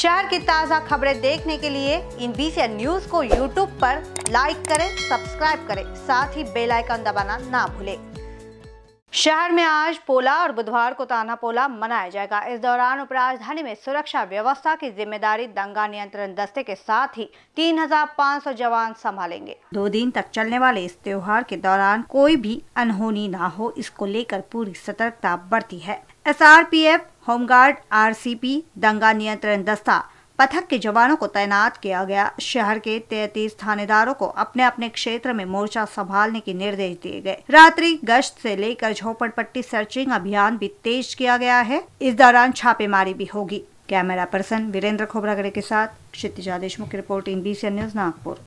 शहर की ताज़ा खबरें देखने के लिए इन बीसी न्यूज को यूट्यूब पर लाइक करें सब्सक्राइब करें साथ ही बेल आइकन दबाना ना भूलें शहर में आज पोला और बुधवार को ताना पोला मनाया जाएगा इस दौरान उपराजधानी में सुरक्षा व्यवस्था की जिम्मेदारी दंगा नियंत्रण दस्ते के साथ ही 3,500 जवान संभालेंगे दो दिन तक चलने वाले इस त्योहार के दौरान कोई भी अनहोनी ना हो इसको लेकर पूरी सतर्कता बढ़ती है एस होमगार्ड आरसीपी दंगा नियंत्रण दस्ता पथक के जवानों को तैनात किया गया शहर के तैतीस थानेदारों को अपने अपने क्षेत्र में मोर्चा संभालने के निर्देश दिए गए रात्रि गश्त से लेकर झोपड़पट्टी सर्चिंग अभियान भी तेज किया गया है इस दौरान छापेमारी भी होगी कैमरा पर्सन वीरेंद्र खोबरागड़े के साथ क्षितिजा देशमुख की रिपोर्ट इन बी न्यूज नागपुर